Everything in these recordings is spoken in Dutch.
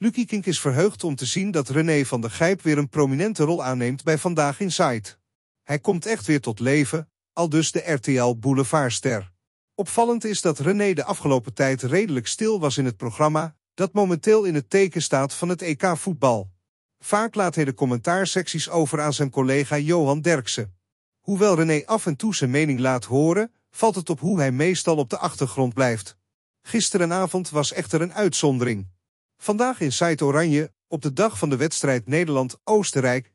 Lucky Kink is verheugd om te zien dat René van der Gijp weer een prominente rol aanneemt bij Vandaag Insight. Hij komt echt weer tot leven, al dus de RTL Boulevardster. Opvallend is dat René de afgelopen tijd redelijk stil was in het programma, dat momenteel in het teken staat van het EK voetbal. Vaak laat hij de commentaarsecties over aan zijn collega Johan Derksen. Hoewel René af en toe zijn mening laat horen, valt het op hoe hij meestal op de achtergrond blijft. Gisterenavond was echter een uitzondering. Vandaag in Zuid-Oranje, op de dag van de wedstrijd Nederland-Oostenrijk 2-3,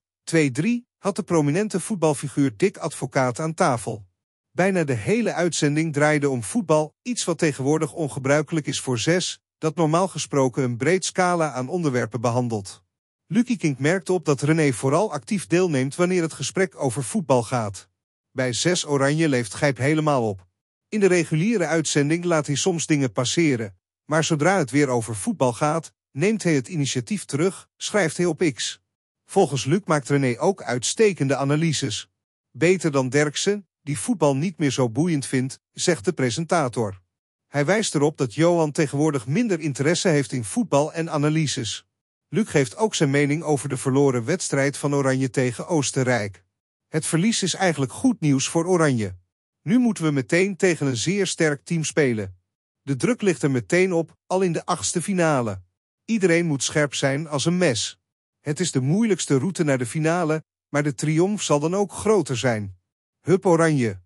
had de prominente voetbalfiguur Dick Advocaat aan tafel. Bijna de hele uitzending draaide om voetbal, iets wat tegenwoordig ongebruikelijk is voor zes, dat normaal gesproken een breed scala aan onderwerpen behandelt. Lucky King merkte op dat René vooral actief deelneemt wanneer het gesprek over voetbal gaat. Bij zes Oranje leeft Gijp helemaal op. In de reguliere uitzending laat hij soms dingen passeren, maar zodra het weer over voetbal gaat, neemt hij het initiatief terug, schrijft hij op X. Volgens Luc maakt René ook uitstekende analyses. Beter dan Derksen, die voetbal niet meer zo boeiend vindt, zegt de presentator. Hij wijst erop dat Johan tegenwoordig minder interesse heeft in voetbal en analyses. Luc geeft ook zijn mening over de verloren wedstrijd van Oranje tegen Oostenrijk. Het verlies is eigenlijk goed nieuws voor Oranje. Nu moeten we meteen tegen een zeer sterk team spelen. De druk ligt er meteen op, al in de achtste finale. Iedereen moet scherp zijn als een mes. Het is de moeilijkste route naar de finale, maar de triomf zal dan ook groter zijn. Hup Oranje.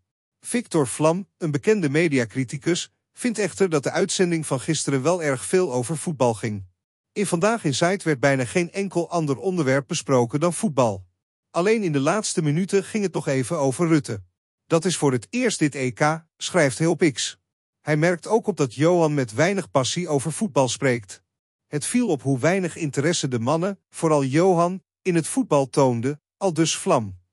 Victor Vlam, een bekende mediacriticus, vindt echter dat de uitzending van gisteren wel erg veel over voetbal ging. In Vandaag in Zuid werd bijna geen enkel ander onderwerp besproken dan voetbal. Alleen in de laatste minuten ging het nog even over Rutte. Dat is voor het eerst dit EK, schrijft X. Hij merkt ook op dat Johan met weinig passie over voetbal spreekt. Het viel op hoe weinig interesse de mannen, vooral Johan, in het voetbal toonden, al dus vlam.